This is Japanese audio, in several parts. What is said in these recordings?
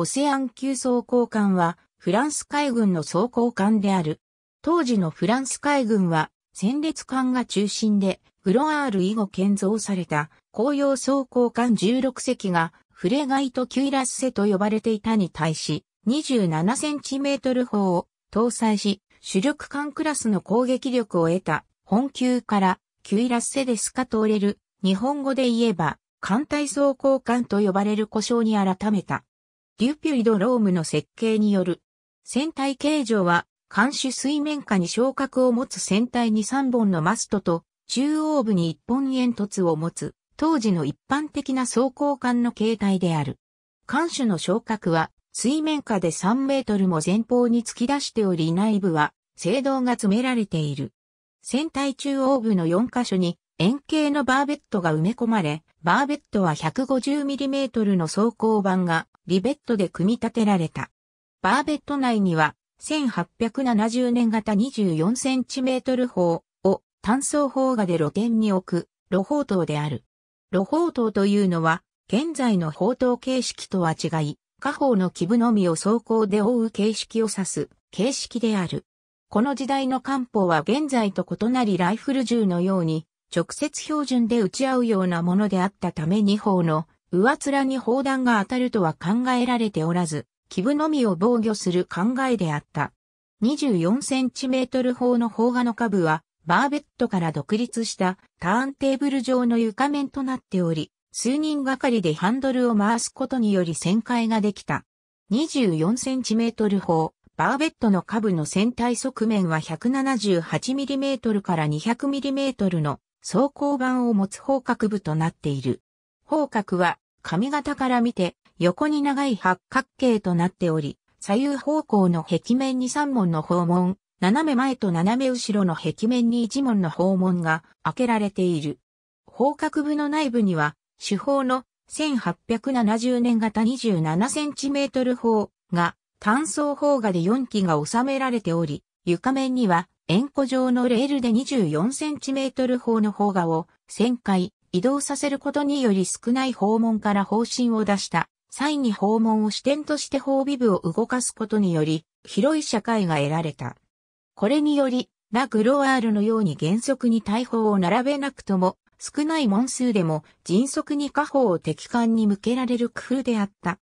オセアン級装甲艦は、フランス海軍の装甲艦である。当時のフランス海軍は、戦列艦が中心で、グロアール以後建造された、公用装甲艦16隻が、フレガイトキュイラッセと呼ばれていたに対し、27センチメートル砲を搭載し、主力艦クラスの攻撃力を得た、本級から、キュイラッセですか通れる日本語で言えば、艦隊装甲艦と呼ばれる故障に改めた。リュピュイドロームの設計による。船体形状は、艦首水面下に昇格を持つ船体に3本のマストと、中央部に1本煙突を持つ、当時の一般的な装甲艦の形態である。艦首の昇格は、水面下で3メートルも前方に突き出しており内部は、青銅が詰められている。船体中央部の4カ所に、円形のバーベットが埋め込まれ、バーベットは 150mm の装甲板がリベットで組み立てられた。バーベット内には、1870年型2 4トル砲を単層砲画で露天に置く、露砲塔である。露砲塔というのは、現在の砲塔形式とは違い、下方の基部のみを装甲で覆う形式を指す形式である。この時代の漢砲は現在と異なりライフル銃のように直接標準で撃ち合うようなものであったため2砲の上面に砲弾が当たるとは考えられておらず、基部のみを防御する考えであった。24センチメートル砲の砲画の下部は、バーベットから独立したターンテーブル状の床面となっており、数人がかりでハンドルを回すことにより旋回ができた。24センチメートル砲、バーベットの下部の船体側面は1 7 8トルから2 0 0トルの装甲板を持つ方角部となっている。方角は髪型から見て横に長い八角形となっており、左右方向の壁面に3門の訪問、斜め前と斜め後ろの壁面に1門の訪問が開けられている。方角部の内部には、主砲の1870年型 27cm 砲が単層砲画で4機が収められており、床面には円弧状のレールで 24cm 砲の砲画を旋回、移動させることにより少ない訪問から方針を出した際に訪問を視点として法備部を動かすことにより、広い社会が得られた。これにより、ラ・グロワールのように原則に大砲を並べなくとも、少ない門数でも迅速に家砲を敵艦に向けられる工夫であった。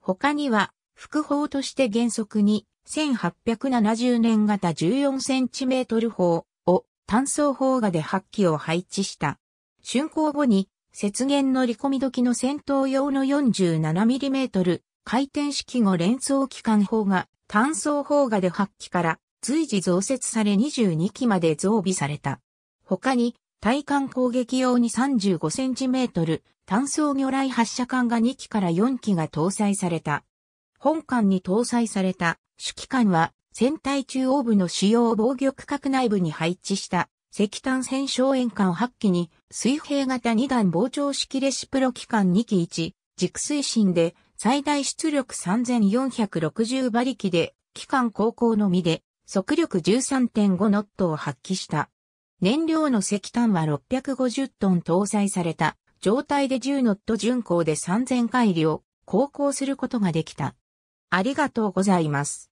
他には、副砲として原則に、1870年型 14cm 砲を単装砲画で発機を配置した。竣工後に、雪原乗り込み時の戦闘用の 47mm 回転式後連装機関砲が単装砲画で8機から随時増設され22機まで増備された。他に対艦攻撃用に 35cm 単装魚雷発射管が2機から4機が搭載された。本艦に搭載された主機関は船体中央部の主要防御区画内部に配置した石炭線勝塩化を8機に、水平型2段膨張式レシプロ機関2機1、軸推進で、最大出力3460馬力で、機関航行のみで、速力13.5ノットを発揮した。燃料の石炭は650トン搭載された状態で10ノット巡航で3000回量航行することができた。ありがとうございます。